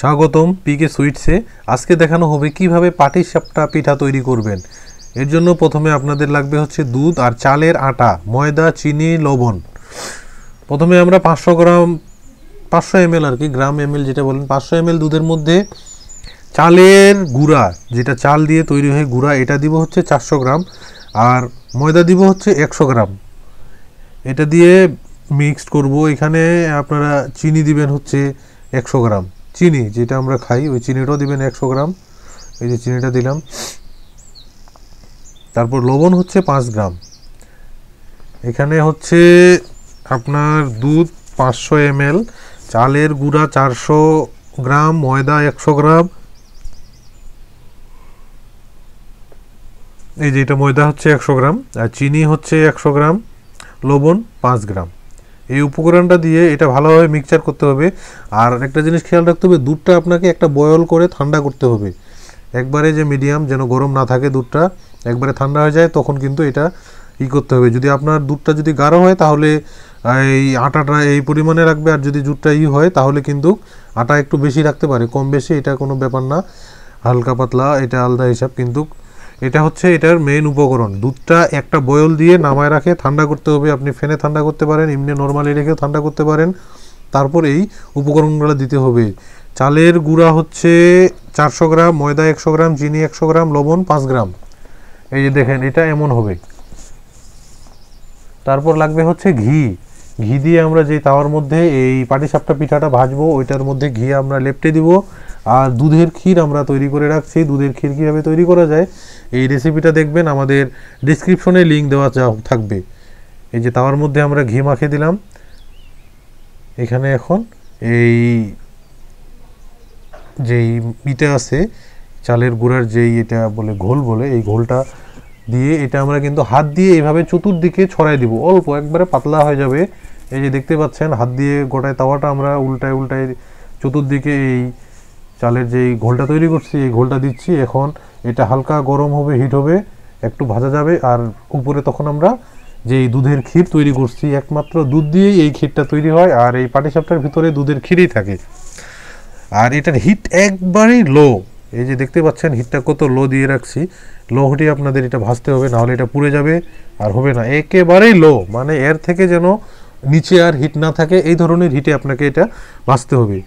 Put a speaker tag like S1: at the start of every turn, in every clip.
S1: স্বাগতম পিকে সুইটসে আজকে দেখানো হবে কিভাবে পাটির সাপটা পিঠা তৈরি করবেন এর জন্য প্রথমে আপনাদের লাগবে হচ্ছে দুধ আর চালের আটা ময়দা চিনি লবণ প্রথমে আমরা পাঁচশো গ্রাম পাঁচশো এম আর কি গ্রাম এম যেটা বলেন পাঁচশো এম দুধের মধ্যে চালের গুঁড়া যেটা চাল দিয়ে তৈরি হয় গুঁড়া এটা দিব হচ্ছে চারশো গ্রাম আর ময়দা দিব হচ্ছে একশো গ্রাম এটা দিয়ে মিক্সড করব এখানে আপনারা চিনি দিবেন হচ্ছে একশো গ্রাম চিনি যেটা আমরা খাই ওই চিনিটাও দেবেন একশো গ্রাম এই যে চিনিটা দিলাম তারপর লবণ হচ্ছে পাঁচ গ্রাম এখানে হচ্ছে আপনার দুধ পাঁচশো এম চালের গুঁড়া চারশো গ্রাম ময়দা একশো গ্রাম এই যে এটা ময়দা হচ্ছে একশো গ্রাম আর চিনি হচ্ছে একশো গ্রাম লবণ পাঁচ গ্রাম এই উপকরণটা দিয়ে এটা ভালোভাবে মিক্সচার করতে হবে আর একটা জিনিস খেয়াল রাখতে হবে দুধটা আপনাকে একটা বয়ল করে ঠান্ডা করতে হবে একবারে যে মিডিয়াম যেন গরম না থাকে দুধটা একবারে ঠান্ডা হয়ে যায় তখন কিন্তু এটা ই করতে হবে যদি আপনার দুধটা যদি গাঢ় হয় তাহলে এই আটাটা এই পরিমাণে রাখবে আর যদি দুধটা ই হয় তাহলে কিন্তু আটা একটু বেশি রাখতে পারে কম বেশি এটা কোনো ব্যাপার না হালকা পাতলা এটা আলাদা হিসাব কিন্তু এটা হচ্ছে এটার মেন উপকরণ দুধটা একটা বয়ল দিয়ে নামায় রাখে ঠান্ডা করতে হবে আপনি ফ্যানে ঠান্ডা করতে পারেন এমনি নর্মালি রেখে ঠান্ডা করতে পারেন তারপর এই উপকরণগুলো দিতে হবে চালের গুঁড়া হচ্ছে চারশো গ্রাম ময়দা একশো গ্রাম চিনি একশো গ্রাম লবণ পাঁচ গ্রাম এই যে দেখেন এটা এমন হবে তারপর লাগবে হচ্ছে ঘি ঘি দিয়ে আমরা যে তাওয়ার মধ্যে এই পাটিসাপটা পিঠাটা ভাজবো ওইটার মধ্যে ঘি আমরা লেপটে দিব আর দুধের ক্ষীর আমরা তৈরি করে রাখছি দুধের ক্ষীর কীভাবে তৈরি করা যায় এই রেসিপিটা দেখবেন আমাদের ডিসক্রিপশনে লিঙ্ক দেওয়া থাকবে এই যে তাওয়ার মধ্যে আমরা ঘি মাখে দিলাম এখানে এখন এই যেই ইতে আছে চালের গুঁড়ার যেই এটা বলে ঘোল বলে এই ঘোলটা দিয়ে এটা আমরা কিন্তু হাত দিয়ে এইভাবে চতুর্দিকে ছড়াই দিব অল্প একবারে পাতলা হয়ে যাবে এই যে দেখতে পাচ্ছেন হাত দিয়ে গোটায় তাওয়াটা আমরা উল্টায় উল্টায় চতুর্দিকে এই চালের যে ঘোলটা তৈরি করছি এই ঘোলটা দিচ্ছি এখন এটা হালকা গরম হবে হিট হবে একটু ভাজা যাবে আর উপরে তখন আমরা যে দুধের ক্ষীর তৈরি করছি একমাত্র দুধ দিয়েই এই ক্ষীরটা তৈরি হয় আর এই পাটিসাপটার ভিতরে দুধের ক্ষীরই থাকে আর এটার হিট একবারেই লো এই যে দেখতে পাচ্ছেন হিটটা কত লো দিয়ে রাখছি লো হিটে আপনাদের এটা ভাজতে হবে নাহলে এটা পুড়ে যাবে আর হবে না একেবারেই লো মানে এর থেকে যেন নিচে আর হিট না থাকে এই ধরনের হিটে আপনাকে এটা ভাজতে হবে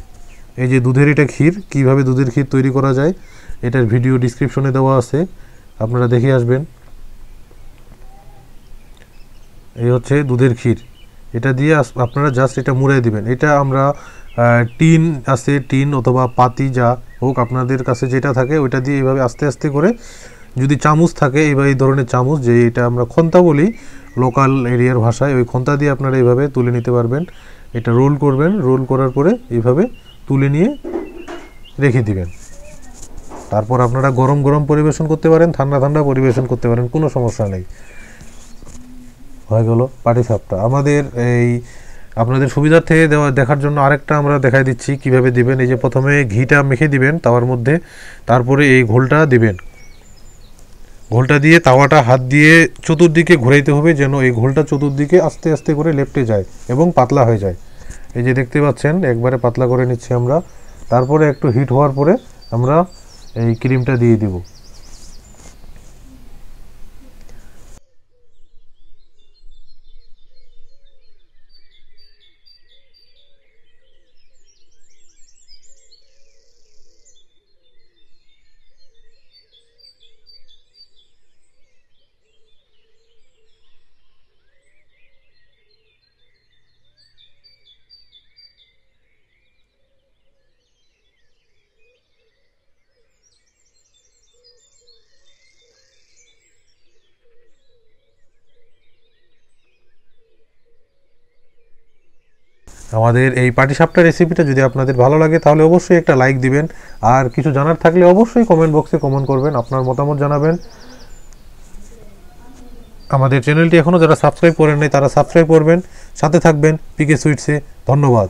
S1: এই যে দুধের এটা ক্ষীর কিভাবে দুধের ক্ষীর তৈরি করা যায় এটার ভিডিও ডিসক্রিপশনে দেওয়া আছে আপনারা দেখে আসবেন এই হচ্ছে দুধের ক্ষীর এটা দিয়ে আপনারা জাস্ট এটা মুড়াই দিবেন এটা আমরা টিন আছে টিন অথবা পাতি যা হোক আপনাদের কাছে যেটা থাকে ওইটা দিয়ে এইভাবে আস্তে আস্তে করে যদি চামচ থাকে এইভাবে এই ধরনের চামচ যে এটা আমরা খন্তা বলি লোকাল এরিয়ার ভাষায় ওই খন্তা দিয়ে আপনারা এইভাবে তুলে নিতে পারবেন এটা রোল করবেন রোল করার পরে এইভাবে তুলে নিয়ে রেখে দিবেন তারপর আপনারা গরম গরম পরিবেশন করতে পারেন ঠান্ডা ঠান্ডা পরিবেশন করতে পারেন কোনো সমস্যা নেই হয়ে গেল পাটিসাপটা আমাদের এই আপনাদের সুবিধার্থে দেওয়া দেখার জন্য আরেকটা আমরা দেখাই দিচ্ছি কিভাবে দিবেন এই যে প্রথমে ঘিটা মেখে দিবেন তাওয়ার মধ্যে তারপরে এই ঘোলটা দিবেন ঘোলটা দিয়ে তাওয়াটা হাত দিয়ে চতুর্দিকে ঘুরাইতে হবে যেন এই ঘোলটা চতুর্দিকে আস্তে আস্তে করে লেপটে যায় এবং পাতলা হয়ে যায় এই যে দেখতে পাচ্ছেন একবারে পাতলা করে নিচ্ছি আমরা তারপরে একটু হিট হওয়ার পরে আমরা এই ক্রিমটা দিয়ে দিব আমাদের এই সাপটা রেসিপিটা যদি আপনাদের ভালো লাগে তাহলে অবশ্যই একটা লাইক দিবেন আর কিছু জানার থাকলে অবশ্যই কমেন্ট বক্সে কমেন্ট করবেন আপনার মতামত জানাবেন আমাদের চ্যানেলটি এখনও যারা সাবস্ক্রাইব করেন নাই তারা সাবস্ক্রাইব করবেন সাথে থাকবেন পিকে সুইটসে ধন্যবাদ